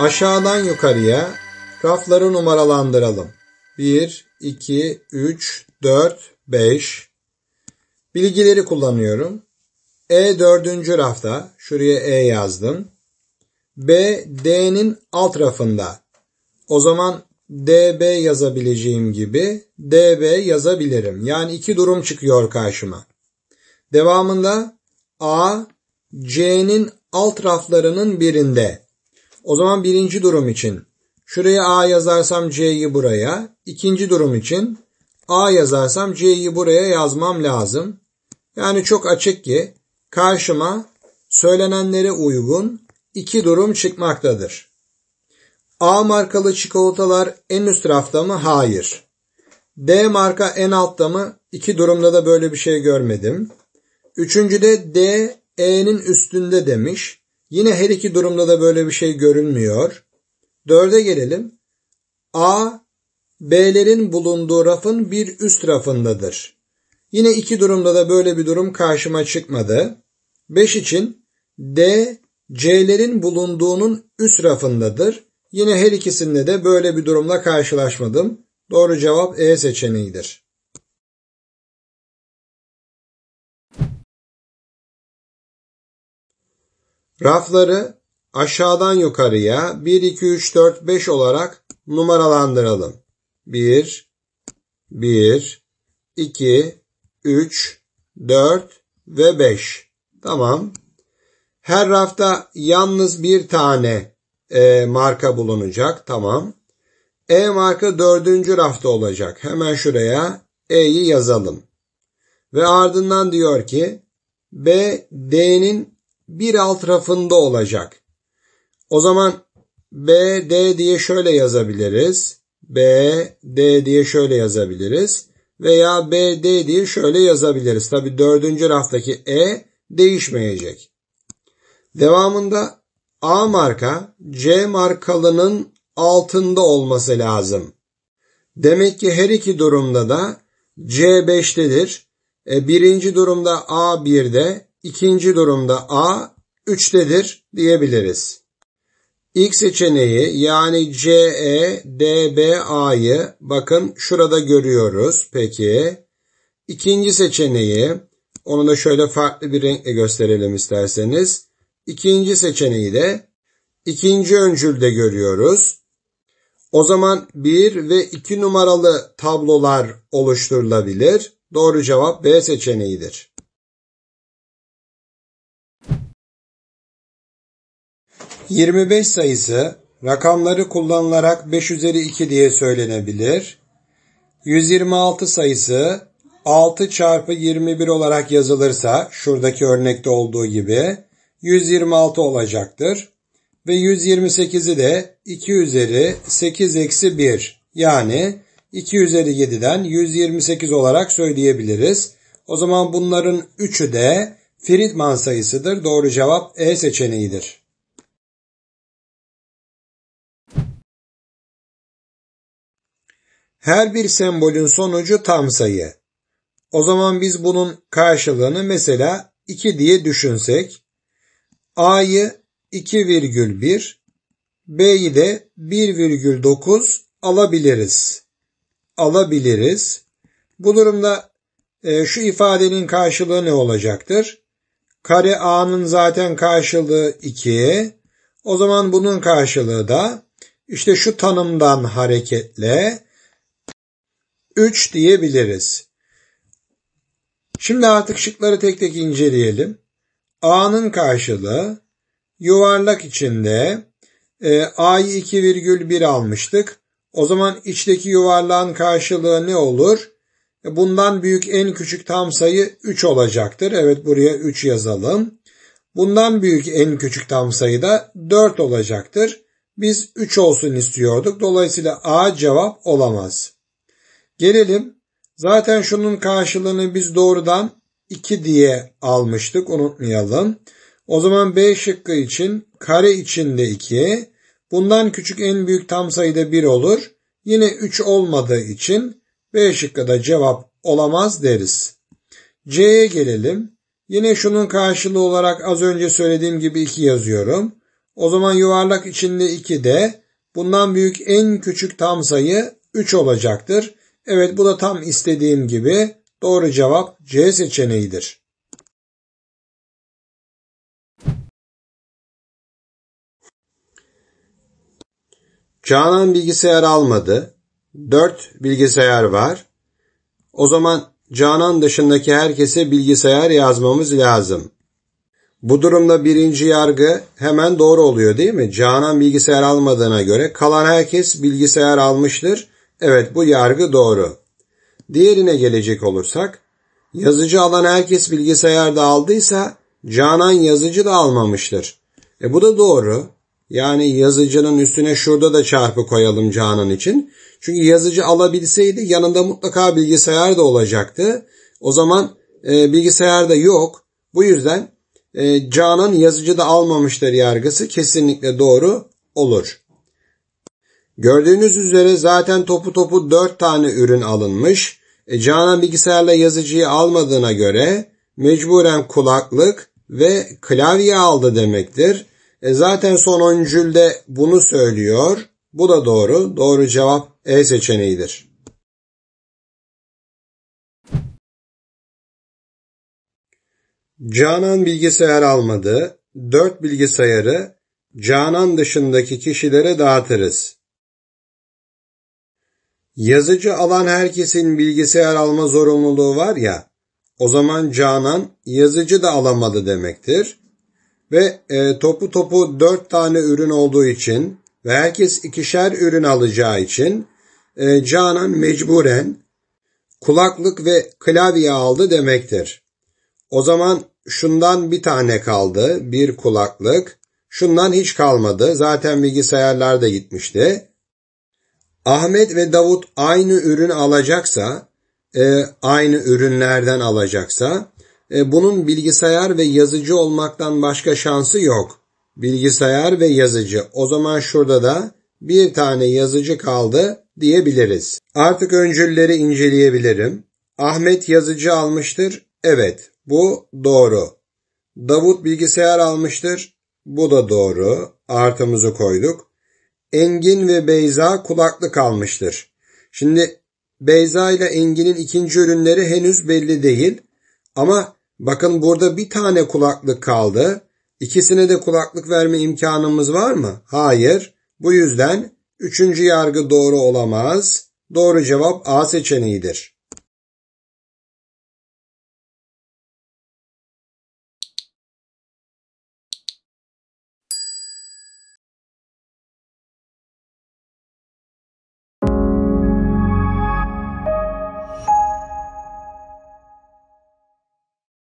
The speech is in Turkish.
Aşağıdan yukarıya rafları numaralandıralım. 1, 2, 3, 4, 5. Bilgileri kullanıyorum. E dördüncü rafta. Şuraya E yazdım. B, D'nin alt rafında. O zaman DB yazabileceğim gibi DB yazabilirim. Yani iki durum çıkıyor karşıma. Devamında A, C'nin alt raflarının birinde. O zaman birinci durum için şuraya A yazarsam C'yi buraya. İkinci durum için A yazarsam C'yi buraya yazmam lazım. Yani çok açık ki karşıma söylenenlere uygun iki durum çıkmaktadır. A markalı çikolatalar en üst rafta mı? Hayır. D marka en altta mı? İki durumda da böyle bir şey görmedim. Üçüncüde D E'nin üstünde demiş. Yine her iki durumda da böyle bir şey görünmüyor. Dörde gelelim. A, B'lerin bulunduğu rafın bir üst rafındadır. Yine iki durumda da böyle bir durum karşıma çıkmadı. 5 için D, C'lerin bulunduğunun üst rafındadır. Yine her ikisinde de böyle bir durumla karşılaşmadım. Doğru cevap E seçeneğidir. Rafları aşağıdan yukarıya 1, 2, 3, 4, 5 olarak numaralandıralım. 1, 1, 2, 3, 4 ve 5. Tamam. Her rafta yalnız bir tane e, marka bulunacak. Tamam. E marka dördüncü rafta olacak. Hemen şuraya E'yi yazalım. Ve ardından diyor ki B, D'nin bir alt rafında olacak. O zaman B, D diye şöyle yazabiliriz. B, D diye şöyle yazabiliriz. Veya B, D diye şöyle yazabiliriz. Tabi dördüncü raftaki E değişmeyecek. Devamında A marka C markalının altında olması lazım. Demek ki her iki durumda da C5'tedir. E, birinci durumda A1'de, İkinci durumda A üçtedir diyebiliriz. İlk seçeneği yani CE DBA'yı bakın şurada görüyoruz. Peki ikinci seçeneği onu da şöyle farklı bir renkle gösterelim isterseniz. İkinci seçeneği de ikinci öncülde görüyoruz. O zaman 1 ve 2 numaralı tablolar oluşturulabilir. Doğru cevap B seçeneğidir. 25 sayısı rakamları kullanılarak 5 üzeri 2 diye söylenebilir. 126 sayısı 6 çarpı 21 olarak yazılırsa şuradaki örnekte olduğu gibi 126 olacaktır. Ve 128'i de 2 üzeri 8 eksi 1 yani 2 üzeri 7'den 128 olarak söyleyebiliriz. O zaman bunların üçü de Friedman sayısıdır. Doğru cevap E seçeneğidir. Her bir sembolün sonucu tam sayı. O zaman biz bunun karşılığını mesela 2 diye düşünsek A'yı 2,1 B'yi de 1,9 alabiliriz. Alabiliriz. Bu durumda e, şu ifadenin karşılığı ne olacaktır? Kare A'nın zaten karşılığı 2. O zaman bunun karşılığı da işte şu tanımdan hareketle 3 diyebiliriz. Şimdi artık şıkları tek tek inceleyelim. A'nın karşılığı yuvarlak içinde e, A'yı 2,1 almıştık. O zaman içteki yuvarlağın karşılığı ne olur? E, bundan büyük en küçük tam sayı 3 olacaktır. Evet buraya 3 yazalım. Bundan büyük en küçük tam sayı da 4 olacaktır. Biz 3 olsun istiyorduk. Dolayısıyla A cevap olamaz. Gelelim. Zaten şunun karşılığını biz doğrudan 2 diye almıştık. Unutmayalım. O zaman B şıkkı için kare içinde 2. Bundan küçük en büyük tam sayıda 1 olur. Yine 3 olmadığı için B şıkkı da cevap olamaz deriz. C'ye gelelim. Yine şunun karşılığı olarak az önce söylediğim gibi 2 yazıyorum. O zaman yuvarlak içinde 2 de bundan büyük en küçük tam sayı 3 olacaktır. Evet bu da tam istediğim gibi. Doğru cevap C seçeneğidir. Canan bilgisayar almadı. 4 bilgisayar var. O zaman Canan dışındaki herkese bilgisayar yazmamız lazım. Bu durumda birinci yargı hemen doğru oluyor değil mi? Canan bilgisayar almadığına göre kalan herkes bilgisayar almıştır Evet bu yargı doğru. Diğerine gelecek olursak yazıcı alan herkes bilgisayarda aldıysa Canan yazıcı da almamıştır. E bu da doğru. Yani yazıcının üstüne şurada da çarpı koyalım Canan için. Çünkü yazıcı alabilseydi yanında mutlaka bilgisayar da olacaktı. O zaman e, bilgisayar da yok. Bu yüzden e, Canan yazıcı da almamıştır yargısı kesinlikle doğru olur. Gördüğünüz üzere zaten topu topu 4 tane ürün alınmış. E, Canan bilgisayarla yazıcıyı almadığına göre mecburen kulaklık ve klavye aldı demektir. E, zaten son öncülde bunu söylüyor. Bu da doğru. Doğru cevap E seçeneğidir. Canan bilgisayar almadı. 4 bilgisayarı Canan dışındaki kişilere dağıtırız. Yazıcı alan herkesin bilgisayar alma zorunluluğu var ya, o zaman Canan yazıcı da alamadı demektir. Ve e, topu topu dört tane ürün olduğu için ve herkes ikişer ürün alacağı için e, Canan mecburen kulaklık ve klavye aldı demektir. O zaman şundan bir tane kaldı, bir kulaklık. Şundan hiç kalmadı. Zaten bilgisayarlar da gitmişti. Ahmet ve Davut aynı ürün alacaksa, e, aynı ürünlerden alacaksa, e, bunun bilgisayar ve yazıcı olmaktan başka şansı yok. Bilgisayar ve yazıcı. O zaman şurada da bir tane yazıcı kaldı diyebiliriz. Artık öncülleri inceleyebilirim. Ahmet yazıcı almıştır. Evet, bu doğru. Davut bilgisayar almıştır. Bu da doğru. Artımızı koyduk. Engin ve Beyza kulaklık almıştır. Şimdi Beyza ile Engin'in ikinci ürünleri henüz belli değil. Ama bakın burada bir tane kulaklık kaldı. İkisine de kulaklık verme imkanımız var mı? Hayır. Bu yüzden üçüncü yargı doğru olamaz. Doğru cevap A seçeneğidir.